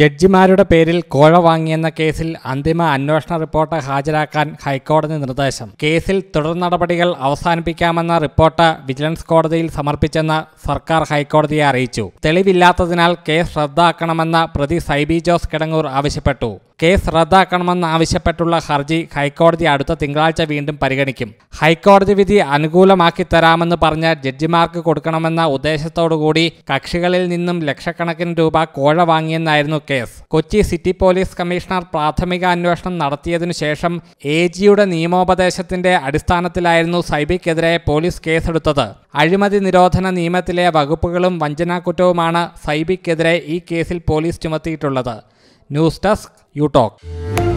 ജഡ്ജിമാരുടെ പേരിൽ കോഴ വാങ്ങിയെന്ന കേസിൽ അന്തിമ അന്വേഷണ റിപ്പോർട്ട് ഹാജരാക്കാൻ ഹൈക്കോടതി നിർദ്ദേശം കേസിൽ തുടർ നടപടികൾ അവസാനിപ്പിക്കാമെന്ന റിപ്പോർട്ട് വിജിലൻസ് കോടതിയിൽ സമർപ്പിച്ചെന്ന് സർക്കാർ ഹൈക്കോടതിയെ അറിയിച്ചു തെളിവില്ലാത്തതിനാൽ കേസ് റദ്ദാക്കണമെന്ന് പ്രതി സൈബി ജോസ് കിടങ്ങൂർ ആവശ്യപ്പെട്ടു കേസ് റദ്ദാക്കണമെന്ന് ആവശ്യപ്പെട്ടുള്ള ഹർജി ഹൈക്കോടതി അടുത്ത തിങ്കളാഴ്ച വീണ്ടും പരിഗണിക്കും ഹൈക്കോടതി വിധി അനുകൂലമാക്കി തരാമെന്ന് പറഞ്ഞ ജഡ്ജിമാർക്ക് കൊടുക്കണമെന്ന ഉദ്ദേശത്തോടുകൂടി കക്ഷികളിൽ നിന്നും ലക്ഷക്കണക്കിന് രൂപ കോഴ വാങ്ങിയെന്നായിരുന്നു case Kochi city police commissioner പ്രാഥമിക അന്വേഷണം നടത്തിയതിനു ശേഷം എ ജിയുടെ നിയമോപദേശത്തിന്റെ അടിസ്ഥാനത്തിലായിരുന്നു സൈബിക്കെതിരെ പോലീസ് കേസെടുത്തത് അഴിമതി നിരോധന നിയമത്തിലെ വകുപ്പുകളും കുറ്റവുമാണ് സൈബിക്കെതിരെ ഈ കേസിൽ പോലീസ് ചുമത്തിയിട്ടുള്ളത് ന്യൂസ് ഡെസ്ക് you talk